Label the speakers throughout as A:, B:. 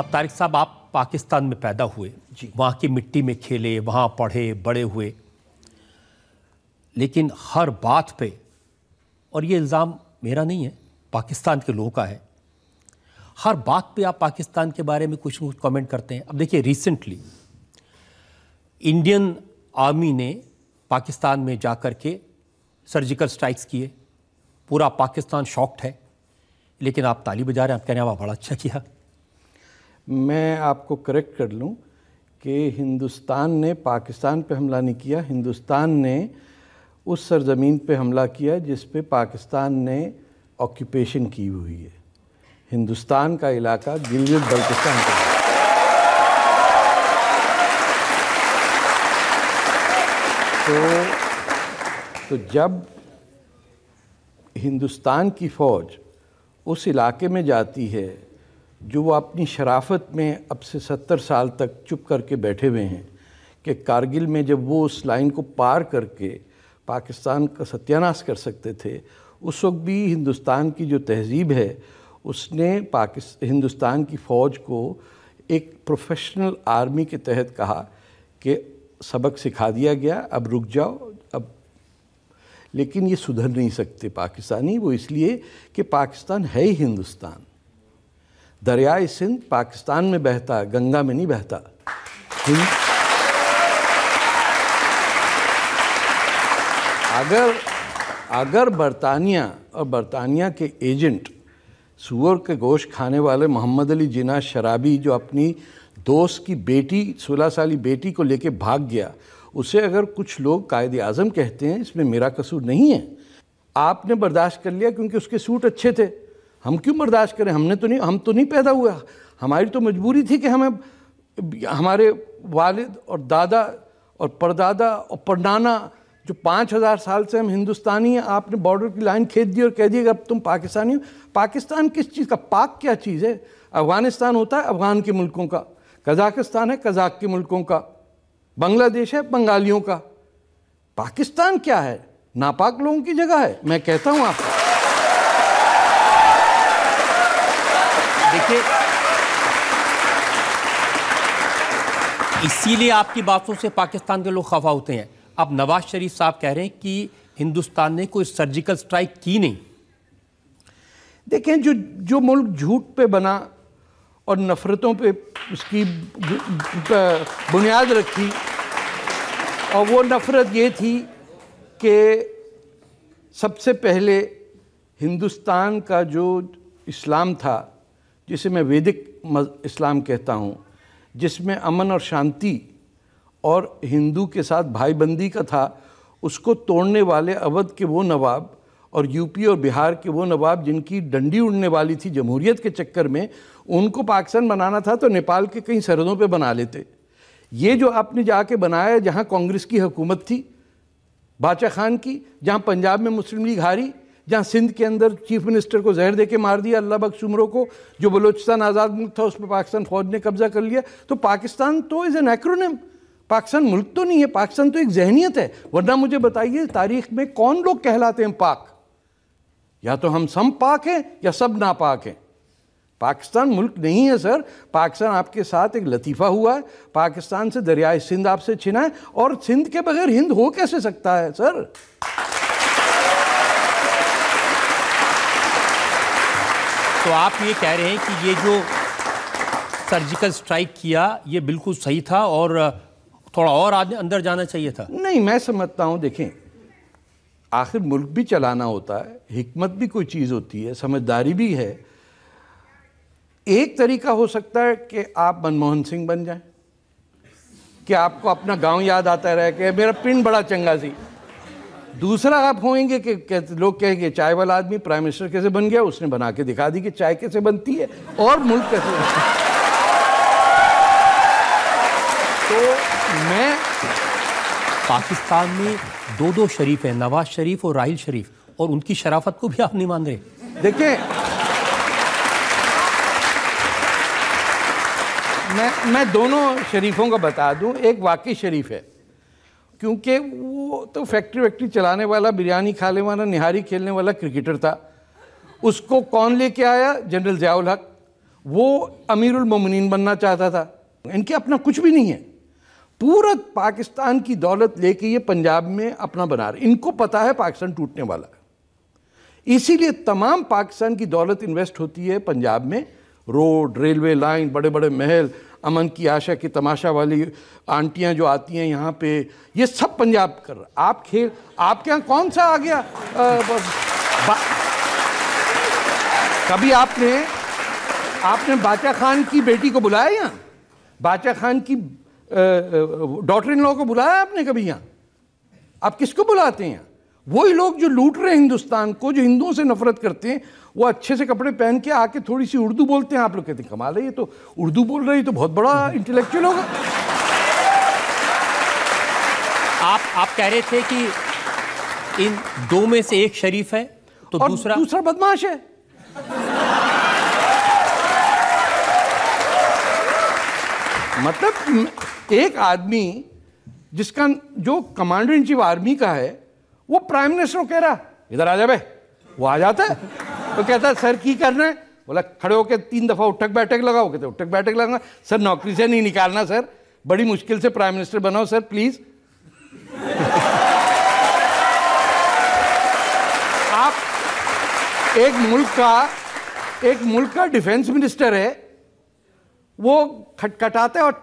A: अब तारिक साहब आप पाकिस्तान में पैदा हुए जी वहाँ की मिट्टी में खेले वहाँ पढ़े बड़े हुए लेकिन हर बात पे और ये इल्ज़ाम मेरा नहीं है पाकिस्तान के लोगों का है हर बात पे आप पाकिस्तान के बारे में कुछ कुछ कमेंट करते हैं अब देखिए रिसेंटली इंडियन आर्मी ने पाकिस्तान में जा कर के सर्जिकल स्ट्राइक्स किए पूरा पाकिस्तान शॉक्ड है लेकिन आप ताली बजा रहे हैं आप कह रहे हैं वहाँ बड़ा अच्छा किया
B: मैं आपको करेक्ट कर लूँ कि हिंदुस्तान ने पाकिस्तान पे हमला नहीं किया हिंदुस्तान ने उस सरजमीन पे हमला किया जिस पे पाकिस्तान ने ऑक्यूपेशन की हुई है हिंदुस्तान का इलाका गिलगित बल्तिस्तान का तो तो जब हिंदुस्तान की फ़ौज उस इलाके में जाती है जो वो अपनी शराफत में अब से सत्तर साल तक चुप करके बैठे हुए हैं कि कारगिल में जब वो उस लाइन को पार करके पाकिस्तान का सत्यानाश कर सकते थे उस वक्त भी हिंदुस्तान की जो तहजीब है उसने पाकिस्तान हिंदुस्तान की फ़ौज को एक प्रोफेशनल आर्मी के तहत कहा कि सबक सिखा दिया गया अब रुक जाओ अब लेकिन ये सुधर नहीं सकते पाकिस्तानी वो इसलिए कि पाकिस्तान है ही हिंदुस्तान दरियाए सिंध पाकिस्तान में बहता गंगा में नहीं बहता अगर अगर बरतानिया और बरतानिया के एजेंट सुअर के गोश्त खाने वाले मोहम्मद अली जिना शराबी जो अपनी दोस्त की बेटी सोलह साली बेटी को लेके भाग गया उसे अगर कुछ लोग कायद आजम कहते हैं इसमें मेरा कसूर नहीं है आपने बर्दाश्त कर लिया क्योंकि उसके सूट अच्छे थे हम क्यों बर्दाश्त करें हमने तो नहीं हम तो नहीं पैदा हुआ हमारी तो मजबूरी थी कि हमें हमारे वालिद और दादा और परदादा और परनाना जो पाँच हज़ार साल से हम हिंदुस्तानी हैं आपने बॉर्डर की लाइन खेद दी और कह दिया कि अब तुम पाकिस्तानी हो पाकिस्तान किस चीज़ का पाक क्या चीज़ है अफ़गानिस्तान होता है अफ़गान के मुल्कों का कजाकिस्तान है कजाक के मुल्कों का बांग्लादेश है बंगालियों का पाकिस्तान क्या है नापाक लोगों की जगह है मैं कहता हूँ आपको
A: देखिए इसीलिए आपकी बातों से पाकिस्तान के लोग खफा होते हैं अब नवाज शरीफ साहब कह रहे हैं कि हिंदुस्तान ने कोई सर्जिकल स्ट्राइक की नहीं देखें जो जो मुल्क झूठ पे बना और नफ़रतों
B: पे उसकी बुनियाद रखी और वो नफ़रत ये थी कि सबसे पहले हिंदुस्तान का जो इस्लाम था जिसे मैं वैदिक इस्लाम कहता हूँ जिसमें अमन और शांति और हिंदू के साथ भाईबंदी का था उसको तोड़ने वाले अवध के वो नवाब और यूपी और बिहार के वो नवाब जिनकी डंडी उड़ने वाली थी जमहूरियत के चक्कर में उनको पाकिस्तान बनाना था तो नेपाल के कई सरहदों पे बना लेते ये जो आपने जाके बनाया जहाँ कांग्रेस की हुकूमत थी बादशाह खान की जहाँ पंजाब में मुस्लिम लीग हारी जहाँ सिंध के अंदर चीफ मिनिस्टर को जहर दे के मार दिया अल्लाह बख्श उमरों को जो बलोचिस्तान आज़ाद मुल्क था उस पर पाकिस्तान फ़ौज ने कब्ज़ा कर लिया तो पाकिस्तान तो इज़ एन एक्रोनिम पाकिस्तान मुल्क तो नहीं है पाकिस्तान तो एक जहनीत है वरना मुझे बताइए तारीख में कौन लोग कहलाते हैं पाक या तो हम सब पाक हैं या सब नापाक हैं पाकिस्तान मुल्क नहीं है सर पाकिस्तान आपके साथ एक लतीफ़ा हुआ है पाकिस्तान से दरियाए सिंध आपसे छिना है और सिंध के बगैर हिंद हो कैसे सकता है सर
A: तो आप ये कह रहे हैं कि ये जो सर्जिकल स्ट्राइक किया ये बिल्कुल सही था और थोड़ा और आदमी अंदर जाना चाहिए था
B: नहीं मैं समझता हूँ देखें
A: आखिर मुल्क भी चलाना होता है हिकमत भी
B: कोई चीज़ होती है समझदारी भी है एक तरीका हो सकता है कि आप मनमोहन सिंह बन जाएं कि आपको अपना गांव याद आता रहे कि मेरा पिंड बड़ा चंगा सी दूसरा आप होंगे कि, लोग कहेंगे चाय वाला आदमी प्राइम मिनिस्टर कैसे बन गया उसने बना के दिखा दी कि चाय कैसे बनती है और मुल्क कैसे
A: तो मैं पाकिस्तान में दो दो शरीफ हैं नवाज शरीफ और राहिल शरीफ और उनकी शराफत को भी आप नहीं मान रहे देखिए
B: मैं मैं दोनों शरीफों का बता दूं एक वाकई शरीफ है क्योंकि वो तो फैक्ट्री वैक्ट्री चलाने वाला बिरयानी खाने वाला निहारी खेलने वाला क्रिकेटर था उसको कौन लेके आया जनरल जयाउल हक वो अमीरुल उलमन बनना चाहता था इनके अपना कुछ भी नहीं है पूरा पाकिस्तान की दौलत लेके ये पंजाब में अपना बना रहे इनको पता है पाकिस्तान टूटने वाला इसीलिए तमाम पाकिस्तान की दौलत इन्वेस्ट होती है पंजाब में रोड रेलवे लाइन बड़े बड़े महल अमन की आशा की तमाशा वाली आंटियां जो आती हैं यहाँ पे ये सब पंजाब कर रहा आप खेल आपके यहाँ कौन सा आ गया आ, कभी आपने आपने बाचा खान की बेटी को बुलाया यहाँ बाचा खान की डॉटर इन लॉ को बुलाया आपने कभी यहाँ आप किसको बुलाते हैं वही लोग जो लूट रहे हैं हिंदुस्तान को जो हिंदुओं से नफरत करते हैं वो अच्छे से कपड़े पहन के आके थोड़ी सी उर्दू बोलते हैं आप लोग कहते हैं कमाल है ये तो उर्दू
A: बोल रही तो बहुत बड़ा इंटेलेक्चुअल होगा आप आप कह रहे थे कि इन दो में से एक शरीफ है तो और दूसरा दूसरा बदमाश है
B: मतलब एक आदमी जिसका जो कमांडर इन चीफ आर्मी का है वो प्राइम मिनिस्टर कह रहा इधर आ जा वो आ जाता है तो कहता है सर की करना है बोला खड़े होकर तीन दफ़ा उठक बैठक लगाओ कहते उठक बैठक लगा सर नौकरी से नहीं निकालना सर बड़ी मुश्किल से प्राइम मिनिस्टर बनाओ सर प्लीज़ आप एक मुल्क का एक मुल्क का डिफेंस मिनिस्टर है वो खटखटाते और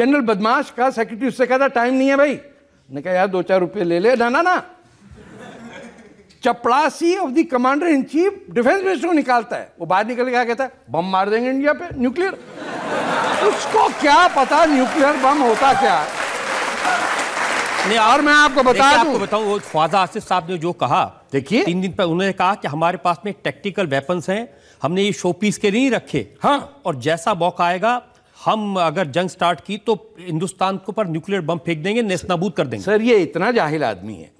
B: जनरल बदमाश का सेक्रेटरी उससे कहता टाइम नहीं है भाई ने कहा यार दो चार रुपये ले ले ना ना ना चपड़ासी of the commander in chief defence minister को निकालता है वो बाहर निकल के क्या कहता है बम मार देंगे इंडिया पे न्यूक्लियर उसको क्या पता न्यूक्लियर बम होता क्या
A: नहीं और मैं आपको बता दूं। आपको बताऊं वो ख्वाजा आसिफ साहब ने जो कहा देखिए तीन दिन पर उन्होंने कहा कि हमारे पास में टेक्टिकल वेपन्स हैं हमने ये शोपीस के नहीं रखे हाँ और जैसा मौका आएगा हम अगर जंग स्टार्ट की तो हिंदुस्तान को पर न्यूक्लियर बम फेंक देंगे नेस्तनाबूद कर देंगे सर ये इतना जाहिल आदमी है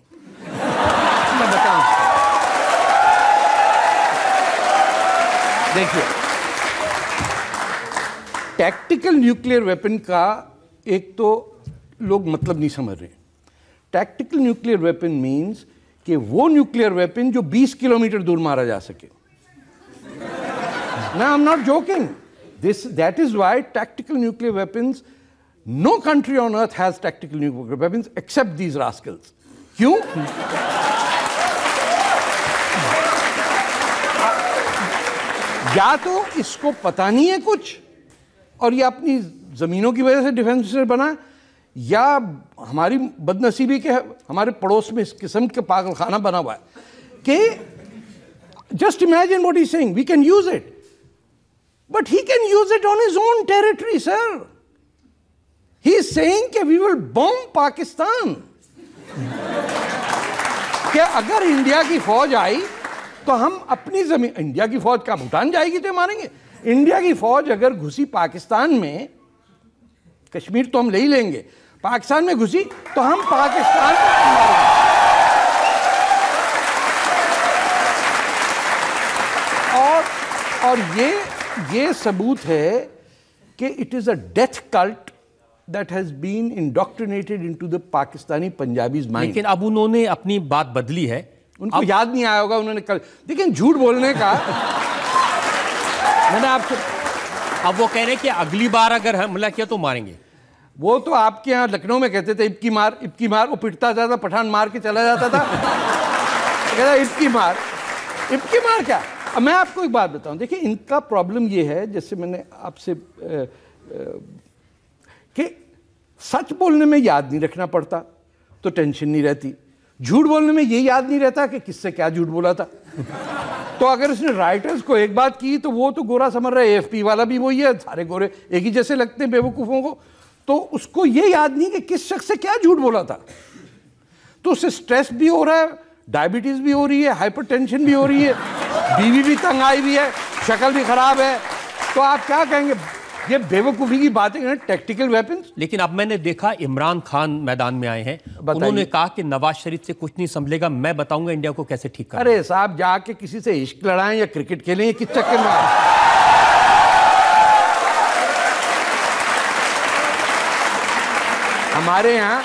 A: मैं बताऊं
B: देखिए टैक्टिकल न्यूक्लियर वेपन का एक तो लोग मतलब नहीं समझ रहे टैक्टिकल न्यूक्लियर वेपन मींस कि वो न्यूक्लियर वेपन जो 20 किलोमीटर दूर मारा जा सके ना I am not joking This, that is why tactical nuclear weapons, no country on earth has tactical nuclear weapons except these rascals. क्यों या तो इसको पता नहीं है कुछ और ये अपनी ज़मीनों की वजह से डिफेंस मिनिस्टर बना या हमारी बदनसीबी के हमारे पड़ोस में इस किस्म के पागल खाना बना हुआ है कि just imagine what is saying we can use it but he can use it on his own territory sir he is saying कि we will bomb Pakistan. कि अगर इंडिया की फौज आई तो हम अपनी जमीन इंडिया की फौज का भूटान जाएगी तो मारेंगे इंडिया की फौज अगर घुसी पाकिस्तान में कश्मीर तो हम ले ही लेंगे पाकिस्तान में घुसी तो हम पाकिस्तान और और ये ये सबूत है कि it is a death cult that has been indoctrinated into the Pakistani Punjabis mind लेकिन अब
A: उन्होंने अपनी बात बदली है उनको अब...
B: याद नहीं आया होगा उन्होंने कल लेकिन झूठ बोलने का मैंने आपसे अब
A: वो कह रहे हैं कि अगली बार अगर हमला किया तो मारेंगे
B: वो तो आपके यहाँ लखनऊ में कहते थे इबकी मार इबकी मार वो पिटता जाता पठान मार के चला जाता था कहता इबकी मार इबकी मार क्या अब मैं आपको एक बात बताऊं देखिए इनका प्रॉब्लम ये है जैसे मैंने आपसे कि सच बोलने में याद नहीं रखना पड़ता तो टेंशन नहीं रहती झूठ बोलने में ये याद नहीं रहता कि किससे क्या झूठ बोला था तो अगर उसने राइटर्स को एक बात की तो वो तो गोरा समझ रहा है एफ वाला भी वही है सारे गोरे एक ही जैसे लगते हैं बेवकूफ़ों को तो उसको ये याद नहीं कि किस शख्स से क्या झूठ बोला था तो उससे स्ट्रेस भी हो रहा है डायबिटीज़ भी हो रही है हाइपरटेंशन भी हो रही है बीवी भी तंग आई हुई है शक्ल भी खराब है तो आप क्या कहेंगे
A: ये बेवकूफ़ी की है टेक्टिकल वेपन लेकिन अब मैंने देखा इमरान खान मैदान में आए हैं उन्होंने कहा कि नवाज शरीफ से कुछ नहीं संभलेगा मैं बताऊंगा इंडिया को कैसे ठीक
B: अरे साहब जाके किसी से इश्क लड़ाएं या क्रिकेट खेलें किस चक्कर में हमारे यहाँ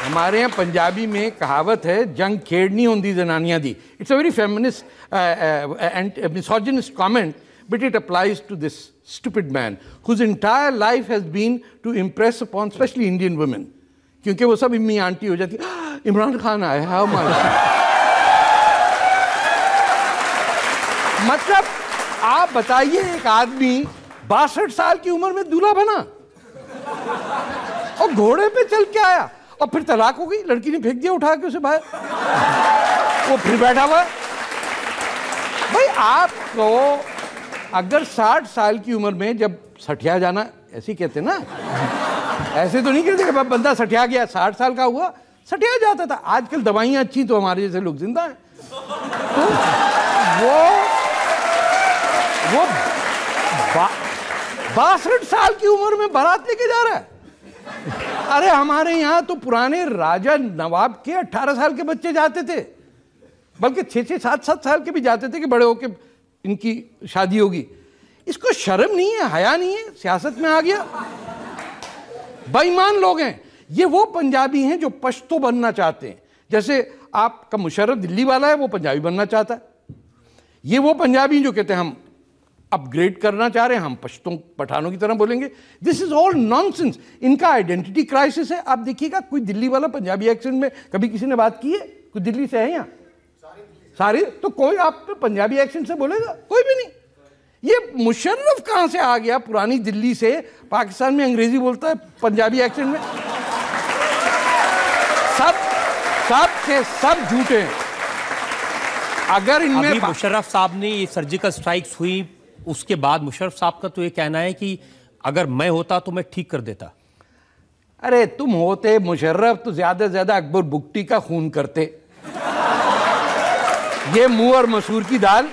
B: हमारे यहाँ पंजाबी में कहावत है जंग खेड़नी होंगी जनानियाँ दी it's a very feminist and misogynist comment but it applies to this stupid man whose entire life has been to impress upon specially Indian women क्योंकि वो सब इम्मी आंटी हो जाती ah, इमरान खान आए हाउ मच मतलब आप बताइए एक आदमी बासठ साल की उम्र में दूल्हा बना और घोड़े पे चल के आया और फिर तलाक हो गई लड़की ने फेंक दिया उठा के उसे बाहर वो फिर बैठा हुआ भाई आपको अगर साठ साल की उम्र में जब सठिया जाना ऐसे कहते ना ऐसे तो नहीं कहते बंदा सठिया गया साठ साल का हुआ सटिया जाता था आजकल दवाइयां अच्छी तो हमारे जैसे लोग जिंदा हैं तो वो वो बासठ साल की उम्र में बारात लेके जा रहा है अरे हमारे यहाँ तो पुराने राजा नवाब के अट्ठारह साल के बच्चे जाते थे बल्कि छः छः सात सात साल के भी जाते थे कि बड़े होके इनकी शादी होगी इसको शर्म नहीं है हया नहीं है सियासत में आ गया बेईमान लोग हैं ये वो पंजाबी हैं जो पश्तो बनना चाहते हैं जैसे आपका मुशर्रफ दिल्ली वाला है वो पंजाबी बनना चाहता है ये वो पंजाबी जो कहते हैं हम अपग्रेड करना चाह रहे हैं हम पश्तों पठानों की तरह बोलेंगे दिस इज ऑल नॉनसेंस इनका आइडेंटिटी क्राइसिस है आप देखिएगा कोई दिल्ली वाला पंजाबी एक्सेंट में कभी किसी ने बात की है कोई दिल्ली से है यहाँ सारे तो कोई आप तो पंजाबी एक्सेंट से बोलेगा कोई भी नहीं ये मुशर्रफ कहाँ से आ गया पुरानी दिल्ली से पाकिस्तान में अंग्रेजी बोलता है पंजाबी एक्सेंट में
A: सब सब के सब झूठे हैं अगर इनमें मुशर्रफ साहब ने ये सर्जिकल स्ट्राइक्स हुई उसके बाद मुशर्रफ साहब का तो ये कहना है कि अगर मैं होता तो मैं ठीक कर देता अरे तुम होते मुशर्रफ तो ज्यादा से ज्यादा अकबर बुकटी का खून करते
B: ये मुंह और मसूर की दाल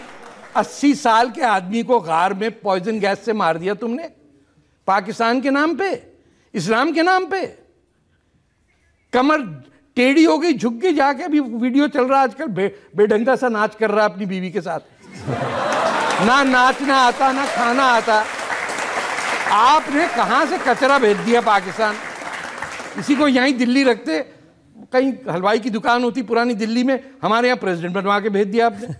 B: अस्सी साल के आदमी को गार में पॉइजन गैस से मार दिया तुमने पाकिस्तान के नाम पे इस्लाम के नाम पे कमर टेढ़ी हो गई झुक के जाके अभी वीडियो चल रहा है आजकल बे, बेढंगा सा नाच कर रहा है अपनी बीवी के साथ ना नाचना आता ना खाना आता आपने कहाँ से कचरा भेज दिया पाकिस्तान इसी को
A: यहीं दिल्ली रखते कहीं हलवाई की दुकान होती पुरानी दिल्ली में हमारे यहाँ प्रेसिडेंट बनवा के भेज दिया आपने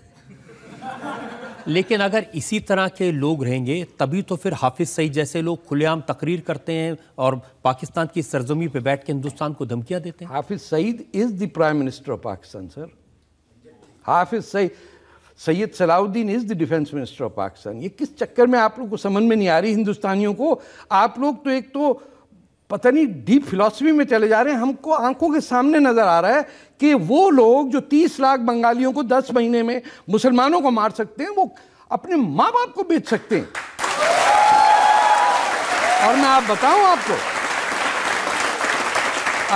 A: लेकिन अगर इसी तरह के लोग रहेंगे तभी तो फिर हाफिज सईद जैसे लोग खुलेआम तकरीर करते हैं और पाकिस्तान की सरजमी पर बैठ के हिंदुस्तान को धमकियाँ देते हैं Hafiz Saeed is the prime minister of Pakistan sir
B: Hafiz Saeed Syed Salahuddin is the defence minister of Pakistan ये किस चक्कर में आप लोग को समझ में नहीं आ रही हिंदुस्तानियों को आप लोग तो एक तो पता नहीं डीप फिलॉसफी में चले जा रहे हैं हमको आंखों के सामने नज़र आ रहा है कि वो लोग जो 30 लाख बंगालियों को 10 महीने में मुसलमानों को मार सकते हैं वो अपने माँ बाप को बेच सकते हैं और मैं आप बताऊं आपको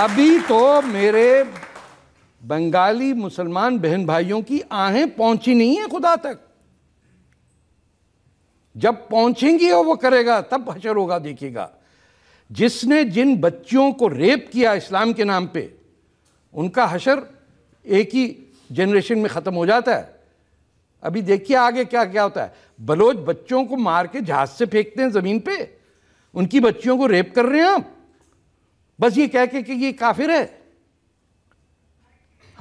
B: अभी तो मेरे बंगाली मुसलमान बहन भाइयों की आहें पहुंची नहीं है खुदा तक जब पहुंचेंगी और वो करेगा तब हशर होगा देखिएगा जिसने जिन बच्चियों को रेप किया इस्लाम के नाम पे उनका हशर एक ही जनरेशन में ख़त्म हो जाता है अभी देखिए आगे क्या क्या होता है बलोच बच्चों को मार के जहाज से फेंकते हैं ज़मीन पे उनकी बच्चियों को रेप कर रहे हैं आप बस ये कह के कि ये काफिर है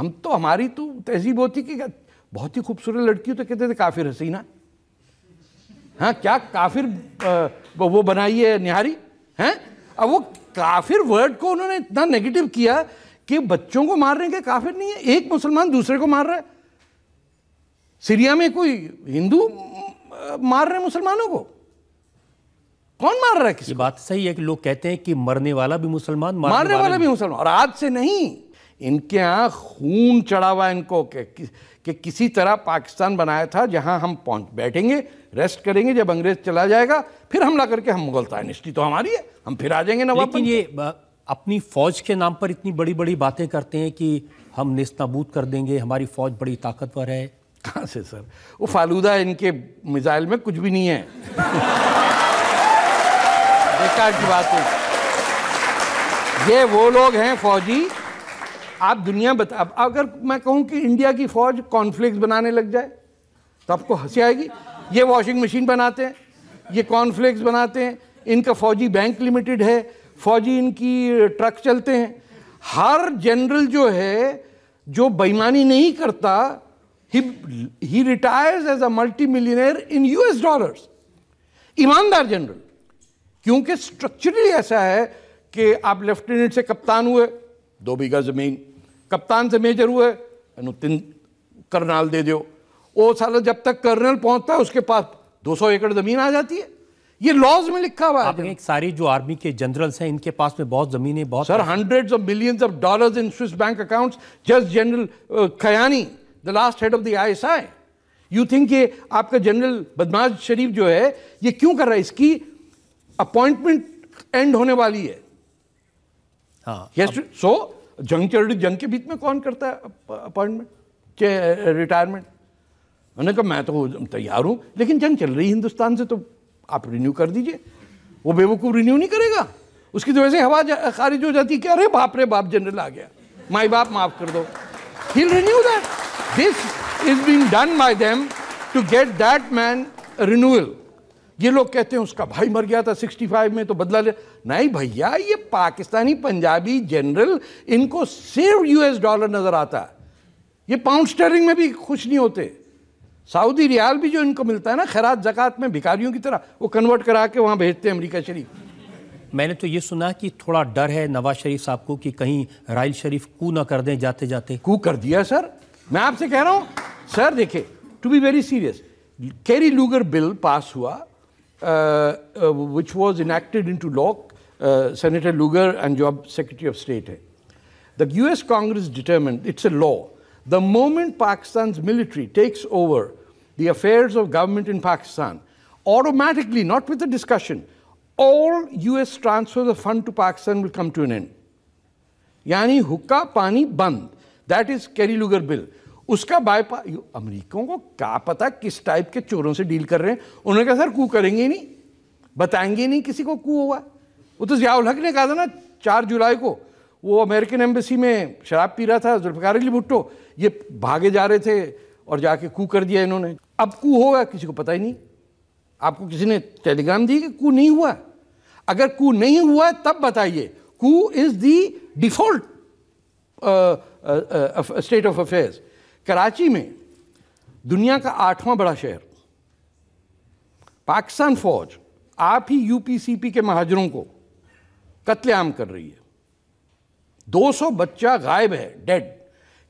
B: हम तो हमारी तो तहजीब होती कि बहुत ही खूबसूरत लड़की तो कहते थे काफिर हसीना हाँ क्या काफिर वो बनाई है निहारी हैं अब वो काफिर वर्ड को उन्होंने इतना नेगेटिव किया कि बच्चों को मारने के काफिर नहीं है एक मुसलमान दूसरे को मार रहा है
A: सीरिया में कोई हिंदू मार रहे मुसलमानों को कौन मार रहा है किसी बात सही है कि लोग कहते हैं कि मरने वाला भी मुसलमान मारने, मारने वाला भी मुसलमान और आज से नहीं इनके यहाँ खून चढ़ा हुआ इनको के, कि, कि
B: किसी तरह पाकिस्तान बनाया था जहाँ हम पहुँच बैठेंगे रेस्ट करेंगे जब अंग्रेज चला जाएगा
A: फिर हमला करके हम मुगल डायनेस्टी तो हमारी है हम फिर आ जाएंगे नवाब ये अपनी फौज के नाम पर इतनी बड़ी बड़ी बातें करते हैं कि हम नेस्तनाबूद कर देंगे हमारी फौज बड़ी ताकतवर है कहाँ से सर वो फालूदा इनके मिसाइल में कुछ भी नहीं है
B: बेकार की बात है ये वो लोग हैं फौजी आप दुनिया बता अगर मैं कहूं कि इंडिया की फौज कॉर्नफ्लेक्स बनाने लग जाए तो आपको हंसी आएगी ये वॉशिंग मशीन बनाते हैं ये कॉर्नफ्लेक्स बनाते हैं इनका फौजी बैंक लिमिटेड है फौजी इनकी ट्रक चलते हैं हर जनरल जो है जो बेईमानी नहीं करता he retires as a multimillionaire in US dollars ईमानदार जनरल क्योंकि स्ट्रक्चरली ऐसा है कि आप लेफ्टिनेंट से कप्तान हुए दो बीघा ज़मीन कप्तान से मेजर हुए तीन करनाल
A: दे दो वो साला जब तक कर्नल पहुंचता है उसके पास 200 एकड़ जमीन आ जाती है ये लॉज में लिखा हुआ है सारी जो आर्मी के जनरल्स हैं इनके पास में बहुत जमीनें बहुत sir hundred
B: of million of dollars in Swiss bank accounts just general Kayani the last head of the ISI you think ये आपका जनरल बदमाश शरीफ जो है ये क्यों कर रहा है इसकी अपॉइंटमेंट एंड होने वाली है हाँ सो जंग चल रही जंग के बीच में कौन करता है अपॉइंटमेंट के रिटायरमेंट मैंने कहा मैं तो तैयार हूँ लेकिन जंग चल रही हिंदुस्तान से तो आप रिन्यू कर दीजिए वो बेवकूफ़ रिन्यू नहीं करेगा उसकी वजह से हवा खारिज हो जाती है क्या अरे बाप रे बाप जनरल आ गया माई बाप माफ़ कर दो he renew that this is been done by them to get that man renewal ये लोग कहते हैं उसका भाई मर गया था 65 में तो बदला ले नहीं भैया ये पाकिस्तानी पंजाबी जनरल इनको सिर्फ यूएस डॉलर नज़र आता है ये पाउंड स्टर्लिंग में भी खुश नहीं होते सऊदी रियाल भी जो इनको मिलता है ना खैरात जक़ात में भिखारियों की तरह वो कन्वर्ट
A: करा के वहाँ भेजते हैं अमरीका शरीफ मैंने तो ये सुना कि थोड़ा डर है नवाज शरीफ साहब को कि कहीं राइल शरीफ कू ना कर दें जाते जाते कू कर दिया सर मैं आपसे कह रहा हूँ सर देखे to be very serious Kerry Lugar bill pass हुआ Uh,
B: uh, which was enacted into law, uh, Senator Lugar and Job Secretary of State. The US Congress determined it's a law. The moment Pakistan's military takes over the affairs of government in Pakistan, automatically, not with a discussion, all US transfers of fund to Pakistan will come to an end. Yani hukka pani band. That is Kerry Lugar bill. उसका बायपा अमरीकों को क्या पता किस type के चोरों से deal कर रहे हैं उन्होंने कहा सर कू करेंगे नहीं बताएंगे नहीं किसी को कू हुआ वो तो जियाउल हक ने कहा था ना चार जुलाई को वो अमेरिकन एम्बेसी में शराब पी रहा था जुल्फकार अली भुट्टो ये भागे जा रहे थे और जाके कू कर दिया इन्होंने अब कू होगा किसी को पता ही नहीं आपको किसी ने टेलीग्राम दी कि कू नहीं हुआ अगर कू नहीं हुआ तब बताइए coup is the default state of affairs Karachi में दुनिया का आठवां बड़ा शहर पाकिस्तान फौज आप ही यूपीसीपी के महाजरों को कत्लेआम कर रही है 200 बच्चा गायब है डेड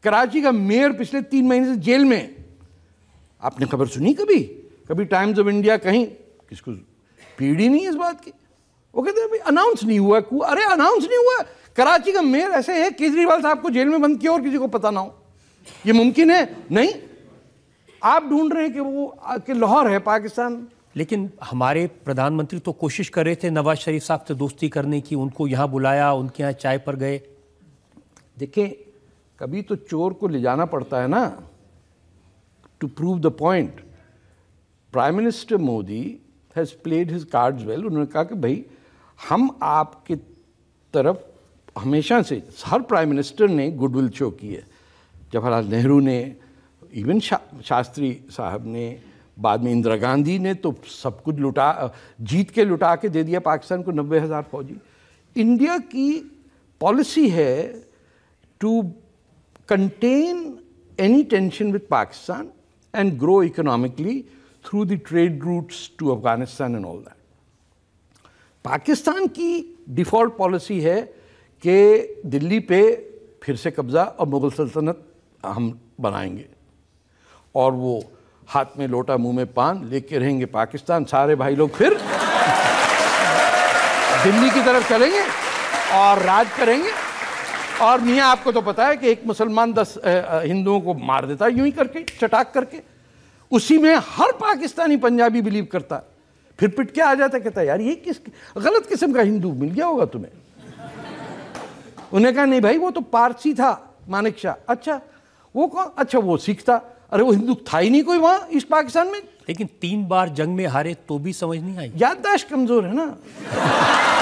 B: कराची का मेयर पिछले तीन महीने से जेल में है आपने खबर सुनी कभी कभी टाइम्स ऑफ इंडिया कहीं किसको पीढ़ी ही नहीं इस बात की वो कहते अभी अनाउंस नहीं हुआ अरे अनाउंस नहीं हुआ कराची का मेयर ऐसे है केजरीवाल साहब को जेल में बंद किया और किसी को पता ना हो ये मुमकिन है नहीं आप ढूंढ रहे हैं कि वो कि लाहौर है पाकिस्तान
A: लेकिन हमारे प्रधानमंत्री तो कोशिश कर रहे थे नवाज शरीफ साहब से दोस्ती करने की उनको यहाँ बुलाया उनके यहाँ चाय पर गए देखिए कभी तो चोर को ले जाना पड़ता है ना
B: to prove the point prime minister Modi has played his cards well उन्होंने कहा कि भाई हम आपके तरफ हमेशा से हर प्राइम मिनिस्टर ने गुडविल शो की है जवाहरलाल नेहरू ने इवन शा, शास्त्री साहब ने बाद में इंदिरा गांधी ने तो सब कुछ लुटा जीत के लुटा के दे दिया पाकिस्तान को नब्बे हज़ार फौजी इंडिया की पॉलिसी है to contain any tension with Pakistan and grow economically through the trade routes to Afghanistan and all that Pakistan की डिफ़ॉल्ट पॉलिसी है कि दिल्ली पे फिर से कब्ज़ा और मुग़ल सल्तनत हम बनाएंगे और वो हाथ में लोटा मुंह में पान लेके रहेंगे पाकिस्तान सारे भाई लोग फिर दिल्ली की तरफ चलेंगे और राज करेंगे और मियाँ आपको तो पता है कि एक मुसलमान दस हिंदुओं को मार देता है यूं ही करके चटाक करके उसी में हर पाकिस्तानी पंजाबी बिलीव करता फिर पिट के आ जाता कहता यार ये किस गलत किस्म का हिंदू मिल गया होगा तुम्हें उन्हें कहा नहीं भाई वो तो पारसी था मानिक शाह अच्छा वो कौन अच्छा वो सिख था अरे वो हिंदू
A: था ही नहीं कोई वहाँ इस पाकिस्तान में लेकिन तीन बार जंग में हारे तो भी समझ नहीं आई याददाश्त कमजोर है ना